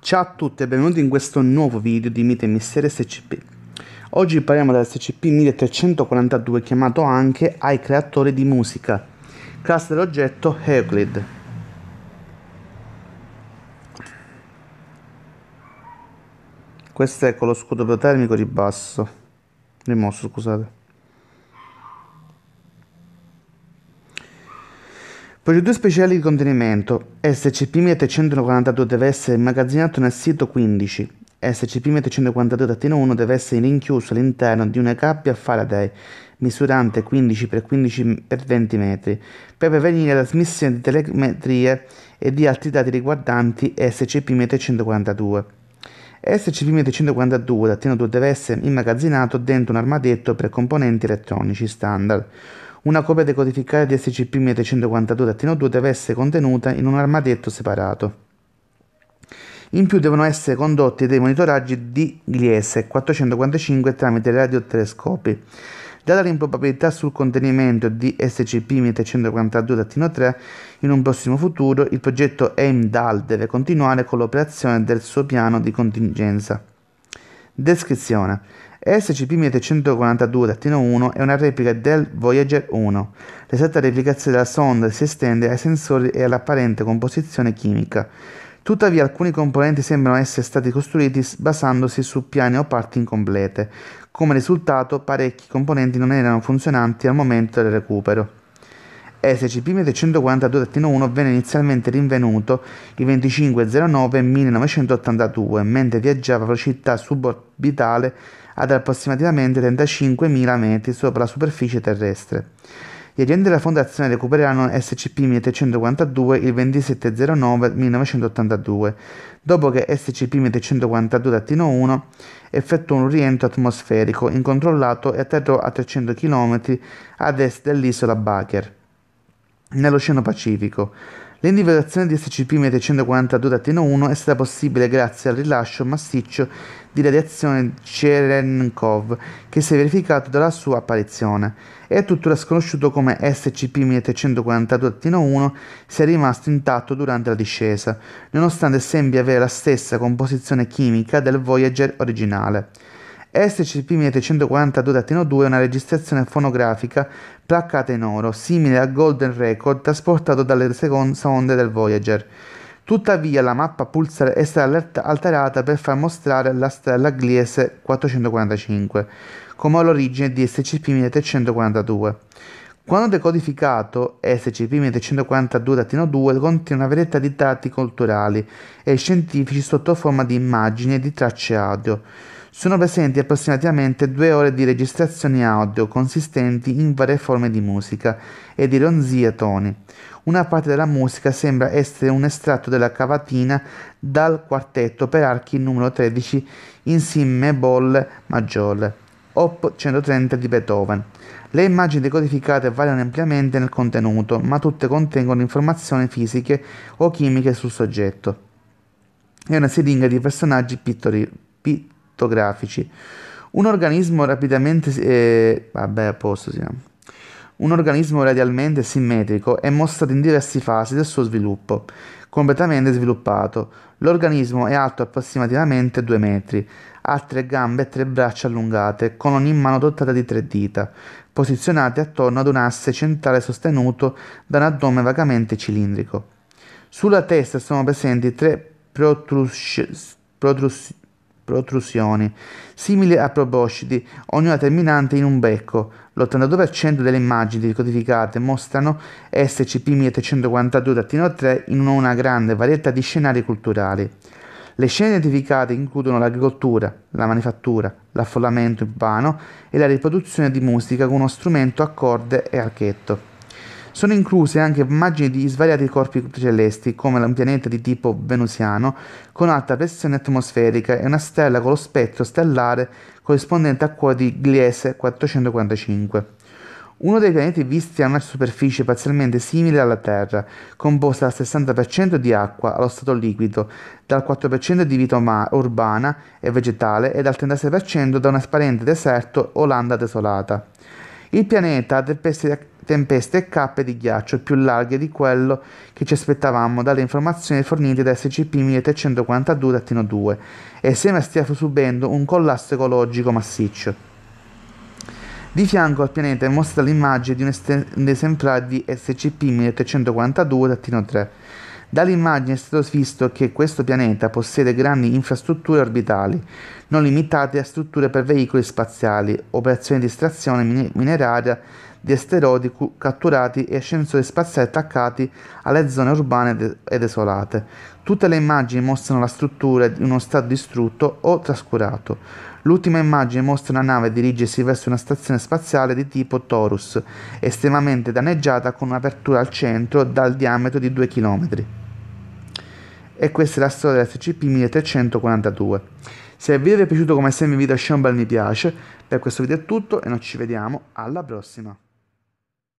Ciao a tutti e benvenuti in questo nuovo video di Mite Misteri SCP. Oggi parliamo dellscp 1342 chiamato anche ai creatori di musica, classe dell'oggetto Euclid. Questo è con lo scudo protermico ribasso rimosso scusate Procedure speciali di contenimento scp 1342 deve essere immagazzinato nel sito 15. SCP-342-1 deve essere rinchiuso all'interno di una gabbia Faraday misurante 15x15x20 metri per prevenire la trasmissione di telemetrie e di altri dati riguardanti scp 1342 SCP 1942 da Teno 2 deve essere immagazzinato dentro un armadietto per componenti elettronici standard. Una copia decodificata di SCP 1942 da Teno 2 deve essere contenuta in un armadietto separato. In più devono essere condotti dei monitoraggi di Gliese 445 tramite radiotelescopi. Data l'improbabilità sul contenimento di SCP-1342-3, in un prossimo futuro il progetto EIMDAL deve continuare con l'operazione del suo piano di contingenza. Descrizione SCP-1342-1 è una replica del Voyager 1. L'esatta replicazione della sonda si estende ai sensori e all'apparente composizione chimica. Tuttavia alcuni componenti sembrano essere stati costruiti basandosi su piani o parti incomplete. Come risultato parecchi componenti non erano funzionanti al momento del recupero. SCP-1942-1 venne inizialmente rinvenuto il 2509 1982 mentre viaggiava a velocità suborbitale ad approssimativamente 35.000 metri sopra la superficie terrestre. Gli agenti della fondazione recupereranno SCP 1342 il 2709-1982, dopo che SCP 1342-1 effettuò un rientro atmosferico incontrollato e atterrò a 300 km ad est dell'isola Baker, nell'Oceano Pacifico L'individuazione di SCP-342-1 è stata possibile grazie al rilascio massiccio di radiazione Cherenkov che si è verificato dalla sua apparizione. È tuttora sconosciuto come SCP-342-1 sia rimasto intatto durante la discesa, nonostante sembri avere la stessa composizione chimica del Voyager originale. SCP-1942-2 è una registrazione fonografica placcata in oro, simile al Golden Record trasportato dalle seconde sonde del Voyager. Tuttavia la mappa pulsar è stata alterata per far mostrare la stella Gliese 445 come l'origine di SCP-1342. Quando decodificato, SCP-1942-2 contiene una varietà di dati culturali e scientifici sotto forma di immagini e di tracce audio. Sono presenti approssimativamente due ore di registrazioni audio consistenti in varie forme di musica e di ronzie toni. Una parte della musica sembra essere un estratto della cavatina dal quartetto per archi numero 13 in Si Bol Maggiore, Op 130 di Beethoven. Le immagini decodificate variano ampiamente nel contenuto, ma tutte contengono informazioni fisiche o chimiche sul soggetto. È una siringa di personaggi pittori, pittori fittografici. Un organismo rapidamente... Eh, vabbè, a posto si Un organismo radialmente simmetrico è mostrato in diverse fasi del suo sviluppo, completamente sviluppato. L'organismo è alto approssimativamente 2 metri, ha tre gambe e tre braccia allungate, con ogni mano dotata di tre dita, posizionate attorno ad un asse centrale sostenuto da un addome vagamente cilindrico. Sulla testa sono presenti tre protrus- protrus- protrusioni. simili a proboscidi, ognuna terminante in un becco. L'82% delle immagini codificate mostrano SCP-1342-3 in una grande varietà di scenari culturali. Le scene identificate includono l'agricoltura, la manifattura, l'affollamento urbano e la riproduzione di musica con uno strumento a corde e archetto. Sono incluse anche immagini di svariati corpi celesti, come un pianeta di tipo venusiano, con alta pressione atmosferica e una stella con lo spettro stellare corrispondente a quello di Gliese 445. Uno dei pianeti visti ha una superficie parzialmente simile alla Terra, composta dal 60% di acqua allo stato liquido, dal 4% di vita urbana e vegetale e dal 36% da un apparente deserto o landa desolata. Il pianeta ha delle tempeste e cappe di ghiaccio più larghe di quello che ci aspettavamo dalle informazioni fornite da SCP-1342-2 e sembra stia subendo un collasso ecologico massiccio. Di fianco al pianeta è mostrata l'immagine di un, est- un esemplare di SCP-1342-3. Dall'immagine è stato visto che questo pianeta possiede grandi infrastrutture orbitali, non limitate a strutture per veicoli spaziali, operazioni di estrazione min- mineraria di asteroidi catturati e ascensori spaziali attaccati alle zone urbane e desolate. Tutte le immagini mostrano la struttura in uno stato distrutto o trascurato. L'ultima immagine mostra una nave dirigersi verso una stazione spaziale di tipo Taurus, estremamente danneggiata con un'apertura al centro dal diametro di 2 km. E questa è la storia dell'SCP-1342. Se il video vi è piaciuto come sempre vi lasciate un bel mi piace, per questo video è tutto e noi ci vediamo alla prossima.